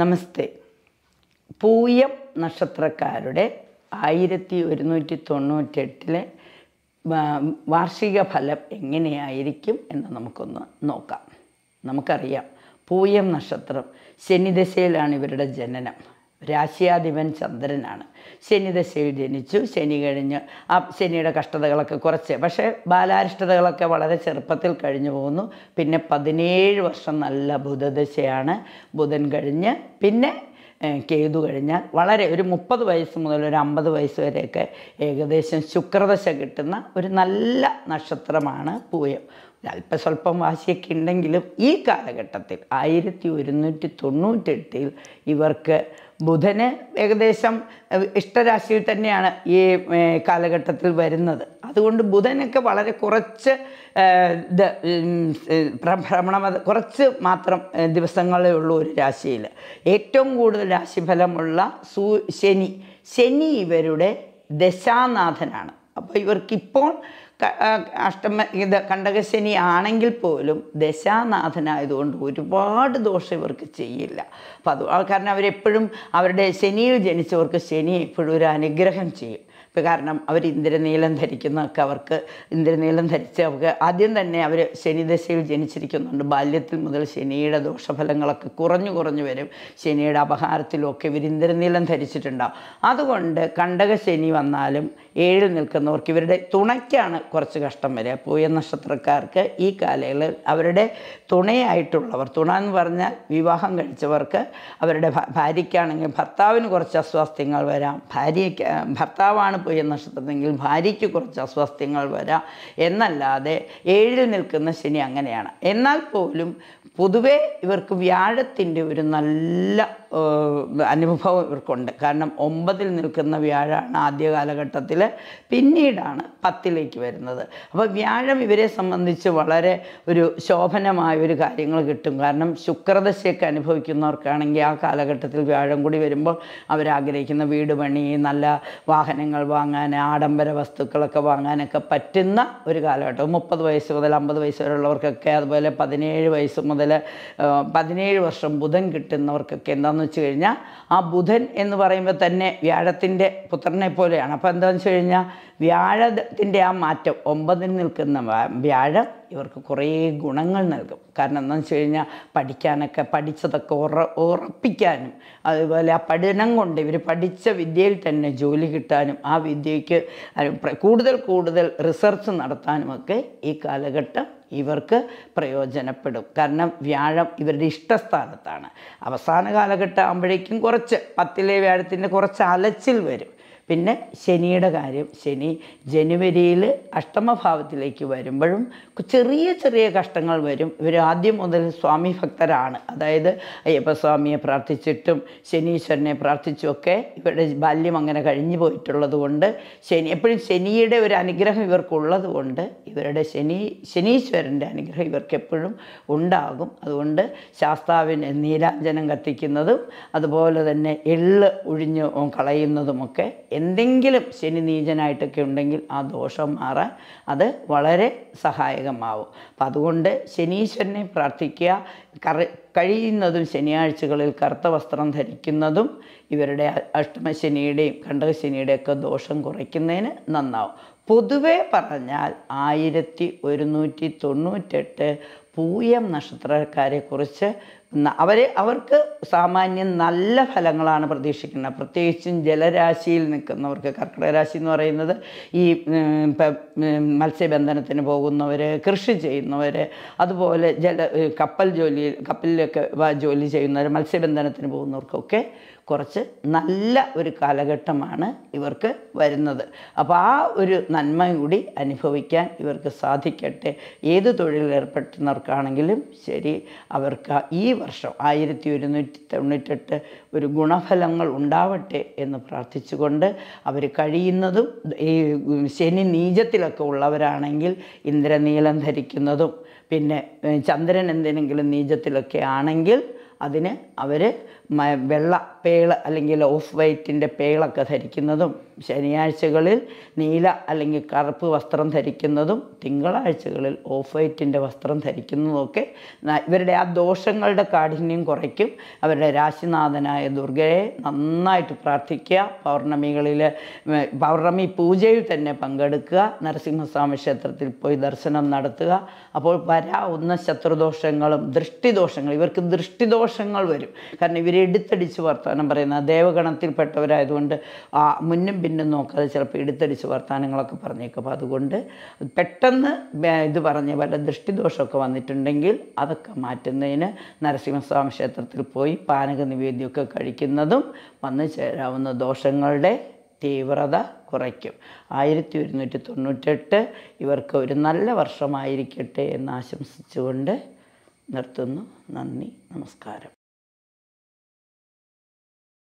നമസ്തേ പൂയം നക്ഷത്രക്കാരുടെ ആയിരത്തി ഒരുന്നൂറ്റി തൊണ്ണൂറ്റെട്ടിലെ വാർഷിക ഫലം എങ്ങനെയായിരിക്കും എന്ന് നമുക്കൊന്ന് നോക്കാം നമുക്കറിയാം പൂയം നക്ഷത്രം ശനിദശയിലാണ് ഇവരുടെ ജനനം രാശിയാധിപൻ ചന്ദ്രനാണ് ശനിദശയിൽ ജനിച്ചു ശനി കഴിഞ്ഞ് ആ ശനിയുടെ കഷ്ടതകളൊക്കെ കുറച്ച് പക്ഷേ ബാലാരിഷ്ടതകളൊക്കെ വളരെ ചെറുപ്പത്തിൽ കഴിഞ്ഞു പോകുന്നു പിന്നെ പതിനേഴ് വർഷം നല്ല ബുധദശയാണ് ബുധൻ കഴിഞ്ഞ് പിന്നെ കേതു കഴിഞ്ഞാൽ വളരെ ഒരു മുപ്പത് വയസ്സ് മുതൽ ഒരു അമ്പത് വയസ്സ് വരെയൊക്കെ ഏകദേശം ശുക്രദശ കിട്ടുന്ന ഒരു നല്ല നക്ഷത്രമാണ് പൂയം അല്പസ്വല്പം വാശിയൊക്കെ ഉണ്ടെങ്കിലും ഈ കാലഘട്ടത്തിൽ ആയിരത്തി ഒരുന്നൂറ്റി തൊണ്ണൂറ്റെട്ടിൽ ഇവർക്ക് ബുധന് ഏകദേശം ഇഷ്ടരാശിയിൽ തന്നെയാണ് ഈ കാലഘട്ടത്തിൽ വരുന്നത് അതുകൊണ്ട് ബുധനൊക്കെ വളരെ കുറച്ച് ഭ്രമണ കുറച്ച് മാത്രം ദിവസങ്ങളേ ഉള്ളൂ ഒരു രാശിയിൽ ഏറ്റവും കൂടുതൽ രാശിഫലമുള്ള സൂ ശനി ശനി ഇവരുടെ ദശാനാഥനാണ് അപ്പോൾ ഇവർക്കിപ്പോൾ അഷ്ടമ ഇത് കണ്ടകശനി ആണെങ്കിൽ പോലും ദശാനാഥനായതുകൊണ്ട് ഒരുപാട് ദോഷം ഇവർക്ക് ചെയ്യില്ല അപ്പം അത് കാരണം അവരെപ്പോഴും അവരുടെ ശനിയിൽ ജനിച്ചവർക്ക് ശനി എപ്പോഴും ഒരു അനുഗ്രഹം ചെയ്യും ഇപ്പം കാരണം അവർ ഇന്ദ്രനീലം ധരിക്കുന്നതൊക്കെ അവർക്ക് ഇന്ദ്രനീലം ധരിച്ച് അവർക്ക് ആദ്യം തന്നെ അവർ ശനിദശയിൽ ജനിച്ചിരിക്കുന്നുണ്ട് ബാല്യത്തിൽ മുതൽ ശനിയുടെ ദോഷഫലങ്ങളൊക്കെ കുറഞ്ഞു കുറഞ്ഞു വരും ശനിയുടെ അപഹാരത്തിലുമൊക്കെ ഇവർ ഇന്ദ്രനീലം ധരിച്ചിട്ടുണ്ടാവും അതുകൊണ്ട് കണ്ടകശനി വന്നാലും ഏഴിൽ നിൽക്കുന്നവർക്ക് ഇവരുടെ തുണയ്ക്കാണ് കുറച്ച് കഷ്ടം വരിക പൂയ നക്ഷത്രക്കാർക്ക് ഈ കാലയളവിൽ അവരുടെ തുണയായിട്ടുള്ളവർ തുണ എന്ന് പറഞ്ഞാൽ വിവാഹം കഴിച്ചവർക്ക് അവരുടെ ഭാര്യയ്ക്കാണെങ്കിൽ ഭർത്താവിന് കുറച്ച് അസ്വാസ്ഥ്യങ്ങൾ വരാം ഭാര്യയ്ക്ക് ഭർത്താവാണ് കുയ നക്ഷത്രത്തിൽ ഭാര്യയ്ക്ക് കുറച്ച് അസ്വാസ്ഥ്യങ്ങൾ വരാം എന്നല്ലാതെ ഏഴിൽ നിൽക്കുന്ന ശനി അങ്ങനെയാണ് എന്നാൽ പോലും പൊതുവേ ഇവർക്ക് വ്യാഴത്തിൻ്റെ ഒരു നല്ല അനുഭവം ഇവർക്കുണ്ട് കാരണം ഒമ്പതിൽ നിൽക്കുന്ന വ്യാഴാണ് ആദ്യ കാലഘട്ടത്തിൽ പിന്നീടാണ് പത്തിലേക്ക് വരുന്നത് അപ്പോൾ വ്യാഴം ഇവരെ സംബന്ധിച്ച് വളരെ ഒരു ശോഭനമായ ഒരു കാര്യങ്ങൾ കിട്ടും കാരണം ശുക്രദശയൊക്കെ അനുഭവിക്കുന്നവർക്കാണെങ്കിൽ ആ കാലഘട്ടത്തിൽ വ്യാഴം കൂടി വരുമ്പോൾ അവരാഗ്രഹിക്കുന്ന വീട് പണി നല്ല വാഹനങ്ങൾ വാങ്ങാൻ ആഡംബര വസ്തുക്കളൊക്കെ വാങ്ങാനൊക്കെ പറ്റുന്ന ഒരു കാലഘട്ടം മുപ്പത് വയസ്സ് മുതൽ അമ്പത് വയസ്സ് വരെയുള്ളവർക്കൊക്കെ അതുപോലെ പതിനേഴ് വയസ്സ് മുതൽ പതിനേഴ് വർഷം ബുധൻ കിട്ടുന്നവർക്കൊക്കെ എന്താ എന്താണെന്ന് വെച്ച് കഴിഞ്ഞാൽ ആ ബുധൻ എന്ന് പറയുമ്പോൾ തന്നെ വ്യാഴത്തിൻ്റെ പുത്രനെ പോലെയാണ് അപ്പോൾ എന്താണെന്ന് വെച്ച് കഴിഞ്ഞാൽ വ്യാഴത്തിൻ്റെ ആ മാറ്റം ഒമ്പതിൽ നിൽക്കുന്ന വ്യാഴം ഇവർക്ക് കുറേ ഗുണങ്ങൾ നൽകും കാരണം എന്താണെന്ന് വെച്ച് കഴിഞ്ഞാൽ പഠിക്കാനൊക്കെ പഠിച്ചതൊക്കെ ഉറ ഉറപ്പിക്കാനും അതുപോലെ ആ പഠനം കൊണ്ട് ഇവർ പഠിച്ച വിദ്യയിൽ തന്നെ ജോലി കിട്ടാനും ആ വിദ്യയ്ക്ക് കൂടുതൽ കൂടുതൽ റിസർച്ച് നടത്താനുമൊക്കെ ഈ കാലഘട്ടം ഇവർക്ക് പ്രയോജനപ്പെടും കാരണം വ്യാഴം ഇവരുടെ ഇഷ്ടസ്ഥാനത്താണ് അവസാന കാലഘട്ടം ആകുമ്പോഴേക്കും കുറച്ച് പത്തിലെ വ്യാഴത്തിൻ്റെ കുറച്ച് അലച്ചിൽ വരും പിന്നെ ശനിയുടെ കാര്യം ശനി ജനുവരിയിൽ അഷ്ടമഭാവത്തിലേക്ക് വരുമ്പോഴും ചെറിയ ചെറിയ കഷ്ടങ്ങൾ വരും ഇവർ ആദ്യം മുതൽ സ്വാമി ഭക്തരാണ് അതായത് അയ്യപ്പസ്വാമിയെ പ്രാർത്ഥിച്ചിട്ടും ശനീശ്വരനെ പ്രാർത്ഥിച്ചുമൊക്കെ ഇവരുടെ ബാല്യം അങ്ങനെ കഴിഞ്ഞു പോയിട്ടുള്ളത് കൊണ്ട് ശനി എപ്പോഴും ശനിയുടെ ഒരു അനുഗ്രഹം ഇവർക്കുള്ളത് കൊണ്ട് ഇവരുടെ ശനി ശനീശ്വരൻ്റെ അനുഗ്രഹം ഇവർക്ക് എപ്പോഴും ഉണ്ടാകും അതുകൊണ്ട് ശാസ്താവിന് നീരാഞ്ജനം കത്തിക്കുന്നതും അതുപോലെ തന്നെ എള്ള് ഒഴിഞ്ഞ് കളയുന്നതുമൊക്കെ എന്തെങ്കിലും ശനി നീചനായിട്ടൊക്കെ ഉണ്ടെങ്കിൽ ആ ദോഷം മാറാൻ അത് വളരെ സഹായകമാവും അപ്പം അതുകൊണ്ട് ശനീശ്വരനെ പ്രാർത്ഥിക്കുക കറി കഴിയുന്നതും ശനിയാഴ്ചകളിൽ കറുത്ത വസ്ത്രം ധരിക്കുന്നതും ഇവരുടെ അഷ്ടമശനിയുടെയും ഒക്കെ ദോഷം കുറയ്ക്കുന്നതിന് നന്നാവും പൊതുവെ പറഞ്ഞാൽ ആയിരത്തി ഒരുന്നൂറ്റി തൊണ്ണൂറ്റെട്ട് പൂയം നക്ഷത്രക്കാരെക്കുറിച്ച് അവർ അവർക്ക് സാമാന്യം നല്ല ഫലങ്ങളാണ് പ്രതീക്ഷിക്കുന്നത് പ്രത്യേകിച്ചും ജലരാശിയിൽ നിൽക്കുന്നവർക്ക് കർക്കിടക രാശി എന്ന് പറയുന്നത് ഈ മത്സ്യബന്ധനത്തിന് പോകുന്നവർ കൃഷി ചെയ്യുന്നവർ അതുപോലെ ജല കപ്പൽ ജോലി കപ്പലിലൊക്കെ ജോലി ചെയ്യുന്നവർ മത്സ്യബന്ധനത്തിന് പോകുന്നവർക്കൊക്കെ കുറച്ച് നല്ല ഒരു കാലഘട്ടമാണ് ഇവർക്ക് വരുന്നത് അപ്പോൾ ആ ഒരു നന്മ കൂടി അനുഭവിക്കാൻ ഇവർക്ക് സാധിക്കട്ടെ ഏത് തൊഴിലിലേർപ്പെടുന്നവർക്കാണെങ്കിലും ശരി അവർക്ക് ഈ വർഷം ആയിരത്തി ഒരുന്നൂറ്റി തൊണ്ണൂറ്റെട്ട് ഒരു ഗുണഫലങ്ങൾ ഉണ്ടാവട്ടെ എന്ന് പ്രാർത്ഥിച്ചുകൊണ്ട് അവർ കഴിയുന്നതും ഈ ശനി നീചത്തിലൊക്കെ ഉള്ളവരാണെങ്കിൽ ഇന്ദ്രനീലം ധരിക്കുന്നതും പിന്നെ ചന്ദ്രൻ എന്തെങ്കിലും നീചത്തിലൊക്കെ ആണെങ്കിൽ അതിന് അവർ വെള്ള പേള് അല്ലെങ്കിൽ ഓഫ് വൈറ്റിൻ്റെ പേളൊക്കെ ധരിക്കുന്നതും ശനിയാഴ്ചകളിൽ നീല അല്ലെങ്കിൽ കറുപ്പ് വസ്ത്രം ധരിക്കുന്നതും തിങ്കളാഴ്ചകളിൽ ഓഫ് വൈറ്റിൻ്റെ വസ്ത്രം ധരിക്കുന്നതുമൊക്കെ ഇവരുടെ ആ ദോഷങ്ങളുടെ കാഠിന്യം കുറയ്ക്കും അവരുടെ രാശിനാഥനായ ദുർഗയെ നന്നായിട്ട് പ്രാർത്ഥിക്കുക പൗർണമികളിൽ പൗർണമി പൂജയിൽ തന്നെ പങ്കെടുക്കുക നരസിംഹസ്വാമി ക്ഷേത്രത്തിൽ പോയി ദർശനം നടത്തുക അപ്പോൾ വരാവുന്ന ശത്രുദോഷങ്ങളും ദൃഷ്ടിദോഷങ്ങളും ഇവർക്ക് ദൃഷ്ടിദോഷം ദോഷങ്ങൾ വരും കാരണം ഇവരെ എടുത്തടിച്ച് വർത്തമാനം പറയുന്ന ദേവഗണത്തിൽപ്പെട്ടവരായതുകൊണ്ട് ആ മുന്നും പിന്നും നോക്കാതെ ചിലപ്പോൾ എടുത്തടിച്ച് വർത്തമാനങ്ങളൊക്കെ പറഞ്ഞേക്കും അപ്പോൾ അതുകൊണ്ട് പെട്ടെന്ന് ഇത് പറഞ്ഞ വല്ല ദൃഷ്ടിദോഷമൊക്കെ വന്നിട്ടുണ്ടെങ്കിൽ അതൊക്കെ മാറ്റുന്നതിന് നരസിംഹസ്വാമി ക്ഷേത്രത്തിൽ പോയി പാനക നിവേദ്യമൊക്കെ കഴിക്കുന്നതും വന്നു ചേരാവുന്ന ദോഷങ്ങളുടെ തീവ്രത കുറയ്ക്കും ആയിരത്തി ഒരുന്നൂറ്റി തൊണ്ണൂറ്റെട്ട് ഇവർക്ക് ഒരു നല്ല വർഷമായിരിക്കട്ടെ എന്ന് ആശംസിച്ചുകൊണ്ട് നിർത്തുന്നു നന്ദി നമസ്കാരം